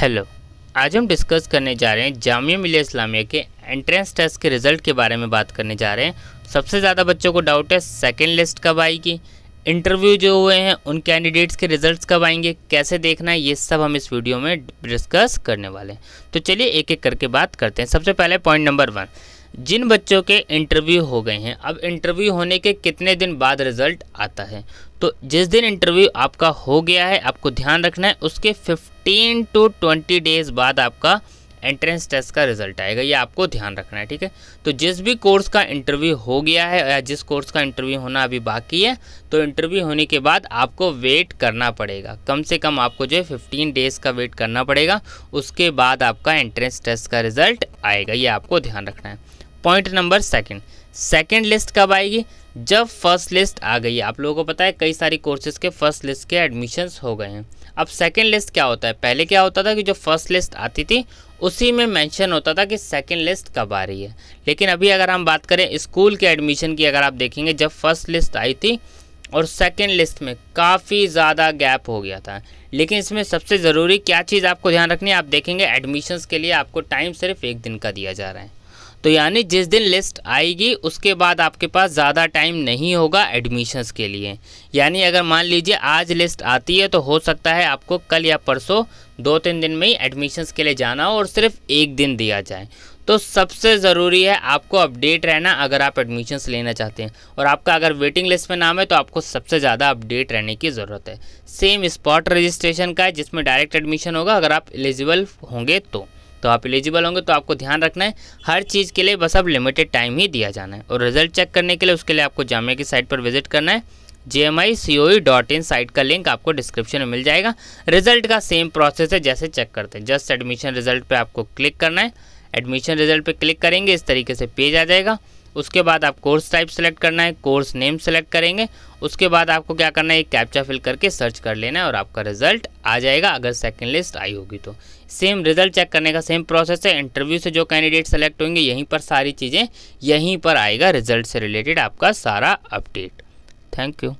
hello आज हम discuss करने जा रहे हैं जामिया मिलिया इस्लामिया के एंट्रेंस टेस्ट के रिजल्ट के बारे में बात करने जा रहे हैं सबसे ज़्यादा बच्चों को डाउट है सेकेंड लिस्ट कब आएगी इंटरव्यू जो हुए हैं उन कैंडिडेट्स के रिजल्ट्स कब आएंगे कैसे देखना है ये सब हम इस वीडियो में डिस्कस करने वाले हैं तो चलिए एक एक करके बात करते हैं सबसे पहले पॉइंट नंबर वन जिन बच्चों के इंटरव्यू हो गए हैं अब इंटरव्यू होने के कितने दिन बाद रिज़ल्ट आता है तो जिस दिन इंटरव्यू आपका हो गया है आपको ध्यान रखना है उसके 15 टू 20 डेज़ बाद आपका एंट्रेंस टेस्ट का रिजल्ट आएगा ये आपको ध्यान रखना है ठीक है तो जिस भी कोर्स का इंटरव्यू हो गया है या जिस कोर्स का इंटरव्यू होना अभी बाकी है तो इंटरव्यू होने के बाद आपको वेट करना पड़ेगा कम से कम आपको जो है फिफ्टीन डेज़ का वेट करना पड़ेगा उसके बाद आपका एंट्रेंस टेस्ट का रिजल्ट आएगा ये आपको ध्यान रखना है point number second second list कब आएगी जब फर्स्ट लिस्ट आ गई आप लोगों को पता है कई सारी कोर्सेज के फर्स्ट लिस्ट के एडमिशन्स हो गए हैं अब सेकंड लिस्ट क्या होता है पहले क्या होता था कि जो फर्स्ट लिस्ट आती थी उसी में मेंशन होता था कि सेकंड लिस्ट कब आ रही है लेकिन अभी अगर हम बात करें स्कूल के एडमिशन की अगर आप देखेंगे जब फर्स्ट लिस्ट आई थी और सेकंड लिस्ट में काफ़ी ज़्यादा गैप हो गया था लेकिन इसमें सबसे ज़रूरी क्या चीज़ आपको ध्यान रखनी है आप देखेंगे एडमिशन्स के लिए आपको टाइम सिर्फ एक दिन का दिया जा रहा है तो यानी जिस दिन लिस्ट आएगी उसके बाद आपके पास ज़्यादा टाइम नहीं होगा एडमिशन्स के लिए यानी अगर मान लीजिए आज लिस्ट आती है तो हो सकता है आपको कल या परसों दो तीन दिन में ही एडमिशन्स के लिए जाना हो और सिर्फ एक दिन दिया जाए तो सबसे ज़रूरी है आपको अपडेट रहना अगर आप एडमिशन्स लेना चाहते हैं और आपका अगर वेटिंग लिस्ट में नाम है तो आपको सबसे ज़्यादा अपडेट रहने की ज़रूरत है सेम स्पॉट रजिस्ट्रेशन का है जिसमें डायरेक्ट एडमिशन होगा अगर आप एलिजिबल होंगे तो तो आप एलिजिबल होंगे तो आपको ध्यान रखना है हर चीज़ के लिए बस अब लिमिटेड टाइम ही दिया जाना है और रिजल्ट चेक करने के लिए उसके लिए आपको जामिया की साइट पर विजिट करना है J M I C O E dot in site का लिंक आपको डिस्क्रिप्शन में मिल जाएगा रिजल्ट का सेम प्रोसेस है जैसे चेक करते हैं जस्ट एडमिशन रिजल्ट पर आपको क्लिक करना है एडमिशन रिजल्ट पर क्लिक करेंगे इस तरीके से पेज आ जाएगा उसके बाद आप कोर्स टाइप सेलेक्ट करना है कोर्स नेम सेलेक्ट करेंगे उसके बाद आपको क्या करना है एक कैप्चा फिल करके सर्च कर लेना है और आपका रिजल्ट आ जाएगा अगर सेकंड लिस्ट आई होगी तो सेम रिजल्ट चेक करने का सेम प्रोसेस है इंटरव्यू से जो कैंडिडेट सेलेक्ट होंगे यहीं पर सारी चीज़ें यहीं पर आएगा रिजल्ट से रिलेटेड आपका सारा अपडेट थैंक यू